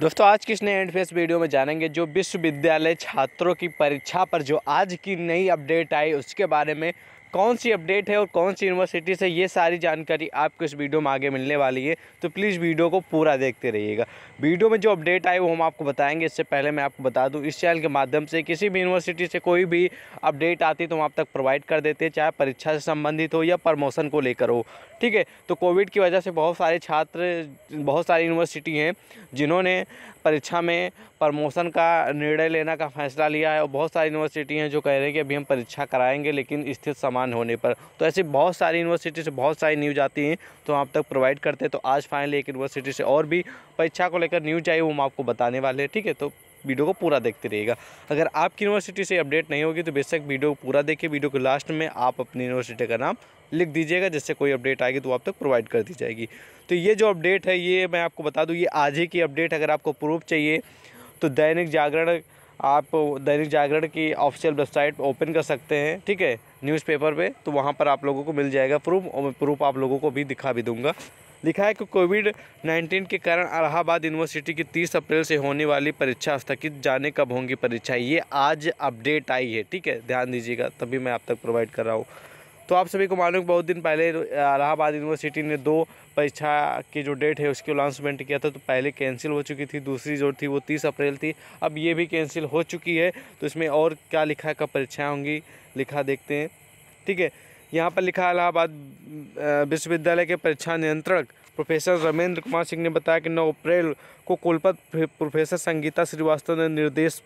दोस्तों आज किस नए एंड फेस वीडियो में जानेंगे जो विश्वविद्यालय छात्रों की परीक्षा पर जो आज की नई अपडेट आई उसके बारे में कौन सी अपडेट है और कौन सी यूनिवर्सिटी से ये सारी जानकारी आपको इस वीडियो में आगे मिलने वाली है तो प्लीज़ वीडियो को पूरा देखते रहिएगा वीडियो में जो अपडेट आए वो हम आपको बताएंगे इससे पहले मैं आपको बता दूँ इस चैनल के माध्यम से किसी भी यूनिवर्सिटी से कोई भी अपडेट आती तो हम आप तक प्रोवाइड कर देते हैं चाहे परीक्षा से संबंधित हो या प्रमोशन को लेकर हो ठीक है तो कोविड की वजह से बहुत सारे छात्र बहुत सारी यूनिवर्सिटी हैं जिन्होंने परीक्षा में प्रमोशन का निर्णय लेना का फैसला लिया है और बहुत सारी यूनिवर्सिटी हैं जो कह रहे हैं कि अभी हम परीक्षा कराएंगे लेकिन स्थिति समान नुकसान होने पर तो ऐसे बहुत सारी यूनिवर्सिटी से बहुत सारी न्यूज आती हैं तो आप तक प्रोवाइड करते हैं तो आज फाइनली एक यूनिवर्सिटी से और भी परीक्षा को लेकर न्यूज आई वो हम आपको बताने वाले हैं ठीक है तो वीडियो को पूरा देखते रहिएगा अगर आपकी यूनिवर्सिटी से अपडेट नहीं होगी तो बेशक वीडियो को पूरा देखिए वीडियो के लास्ट में आप अपनी यूनिवर्सिटी का नाम लिख दीजिएगा जिससे कोई अपडेट आएगी तो आप तक प्रोवाइड कर दी जाएगी तो ये जो अपडेट है ये मैं आपको बता दूँ ये आज ही की अपडेट अगर आपको प्रूफ चाहिए तो दैनिक जागरण आप दैनिक जागरण की ऑफिशियल वेबसाइट ओपन कर सकते हैं ठीक है न्यूज़पेपर पे तो वहाँ पर आप लोगों को मिल जाएगा प्रूफ और मैं प्रूफ आप लोगों को भी दिखा भी दूंगा लिखा है कि कोविड 19 के कारण अलाहाबाद यूनिवर्सिटी की 30 अप्रैल से होने वाली परीक्षा स्थगित जाने कब होंगी परीक्षा ये आज अपडेट आई है ठीक है ध्यान दीजिएगा तभी मैं आप तक प्रोवाइड कर रहा हूँ तो आप सभी को मालूम बहुत दिन पहले इलाहाबाद यूनिवर्सिटी ने दो परीक्षा की जो डेट है उसके अनाउंसमेंट किया था तो पहले कैंसिल हो चुकी थी दूसरी जो थी वो तीस अप्रैल थी अब ये भी कैंसिल हो चुकी है तो इसमें और क्या लिखा कब परीक्षाएँ होंगी लिखा देखते हैं ठीक है यहाँ पर लिखा इलाहाबाद विश्वविद्यालय के परीक्षा नियंत्रक प्रोफेसर रमेंद्र कुमार सिंह ने बताया कि नौ अप्रैल को कुलपत प्रोफेसर संगीता श्रीवास्तव ने निर्देश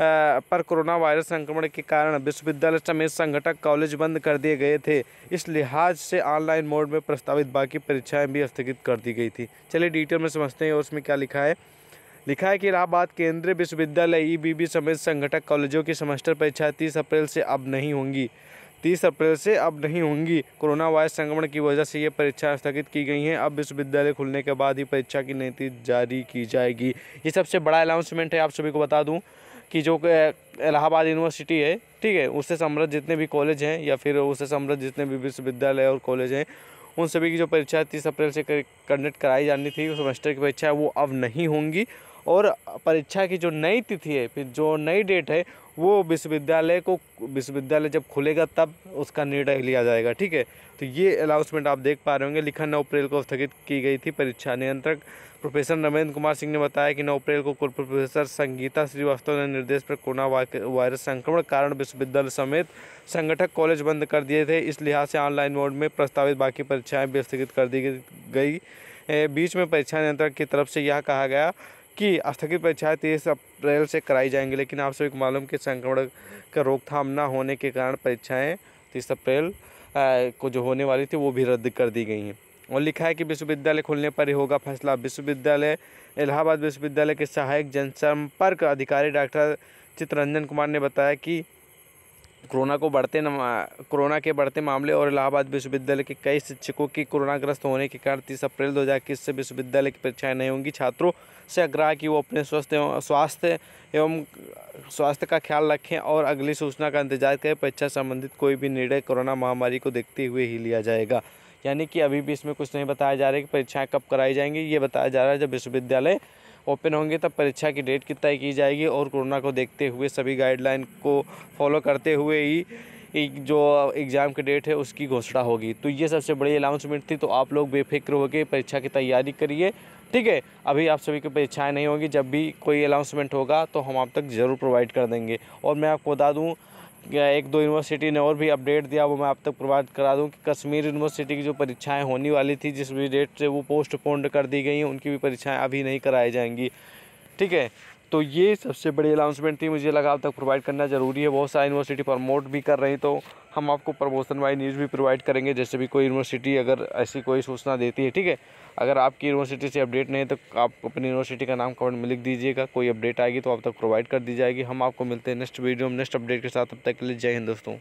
पर कोरोना वायरस संक्रमण के कारण विश्वविद्यालय समेत संगठक कॉलेज बंद कर दिए गए थे इस लिहाज से ऑनलाइन मोड में प्रस्तावित बाकी परीक्षाएं भी स्थगित कर दी गई थी चलिए डिटेल में समझते हैं और उसमें क्या लिखा है लिखा है कि इलाहाबाद केंद्रीय विश्वविद्यालय बी समेत संगठक कॉलेजों की सेमेस्टर परीक्षाएं तीस अप्रैल से अब नहीं होंगी तीस अप्रैल से अब नहीं होंगी कोरोना वायरस संक्रमण की वजह से ये परीक्षाएं स्थगित की गई हैं अब विश्वविद्यालय खुलने के बाद ही परीक्षा की नीति जारी की जाएगी ये सबसे बड़ा अनाउंसमेंट है आप सभी को बता दूं कि जो इलाहाबाद यूनिवर्सिटी है ठीक है उससे समृद्ध जितने भी कॉलेज हैं या फिर उससे समृद्ध जितने भी विश्वविद्यालय और कॉलेज हैं उन सभी की जो परीक्षा तीस अप्रैल से कंडक्ट कराई जानी थी सेमेस्टर की परीक्षा वो अब नहीं होंगी और परीक्षा की जो नई तिथि है फिर जो नई डेट है वो विश्वविद्यालय को विश्वविद्यालय जब खुलेगा तब उसका निर्णय लिया जाएगा ठीक है तो ये अनाउंसमेंट आप देख पा रहे होंगे लिखा नौ अप्रैल को स्थगित की गई थी परीक्षा नियंत्रक प्रोफेसर नवेंद्र कुमार सिंह ने बताया कि 9 अप्रैल को कुल प्रोफेसर संगीता श्रीवास्तव ने निर्देश पर कोरोना वायरस संक्रमण कारण विश्वविद्यालय समेत संगठक कॉलेज बंद कर दिए थे इस लिहाज से ऑनलाइन मोड में प्रस्तावित बाकी परीक्षाएं भी स्थगित कर दी गई बीच में परीक्षा नियंत्रण की तरफ से यह कहा गया कि स्थगित परीक्षाएं तेईस अप्रैल से कराई जाएंगी लेकिन आप सभी को मालूम कि संक्रमण का रोकथाम न होने के कारण परीक्षाएँ तीस अप्रैल को जो होने वाली थी वो भी रद्द कर दी गई हैं और लिखा है कि विश्वविद्यालय खुलने पर ही होगा फैसला विश्वविद्यालय इलाहाबाद विश्वविद्यालय के सहायक जनसंपर्क अधिकारी डॉक्टर चित्रंजन कुमार ने बताया कि कोरोना को बढ़ते कोरोना के बढ़ते मामले और इलाहाबाद विश्वविद्यालय के कई शिक्षकों की कोरोनाग्रस्त होने के कारण तीस अप्रैल दो से विश्वविद्यालय की परीक्षाएं नहीं होंगी छात्रों से आग्रह कि वो अपने स्वस्थ एवं स्वास्थ्य एवं स्वास्थ्य का ख्याल रखें और अगली सूचना का इंतजार करें परीक्षा संबंधित कोई भी निर्णय कोरोना महामारी को देखते हुए ही लिया जाएगा यानी कि अभी भी इसमें कुछ नहीं बताया जा रहा है कि परीक्षाएँ कब कराई जाएंगी ये बताया जा रहा है जब विश्वविद्यालय ओपन होंगे तब परीक्षा की डेट की तय की जाएगी और कोरोना को देखते हुए सभी गाइडलाइन को फॉलो करते हुए ही एक जो एग्ज़ाम की डेट है उसकी घोषणा होगी तो ये सबसे बड़ी अनाउंसमेंट थी तो आप लोग बेफिक्र होकर परीक्षा की तैयारी करिए ठीक है अभी आप सभी की परीक्षाएं नहीं होंगी जब भी कोई अनाउंसमेंट होगा तो हम आप तक ज़रूर प्रोवाइड कर देंगे और मैं आपको बता दूं एक दो यूनिवर्सिटी ने और भी अपडेट दिया वो मैं आप तक प्रोवाइड करा दूं कि कश्मीर यूनिवर्सिटी की जो परीक्षाएं होने वाली थी जिस भी डेट से वो पोस्टपोन्ड कर दी गई हैं उनकी भी परीक्षाएं अभी नहीं कराई जाएंगी ठीक है तो ये सबसे बड़ी अनाउंसमेंट थी मुझे लगा अब तक प्रोवाइड करना ज़रूरी है बहुत सारी यूनिवर्सिटी प्रमोट भी कर रही तो हम आपको प्रमोशन वाई न्यूज़ भी प्रोवाइड करेंगे जैसे भी कोई यूनिवर्सिटी अगर ऐसी कोई सूचना देती है ठीक है अगर आपकी यूनिवर्सिटी से अपडेट नहीं है तो आप अपनी यूनिवर्सिटी का नाम कमेंट में लिख दीजिएगा कोई अपडेट आएगी तो आप तक प्रोवाइड कर दी जाएगी हम आपको मिलते हैं नेक्स्ट वीडियो में नेक्स्ट अपडेट के साथ अब तक के लिए जय हिंद दोस्तों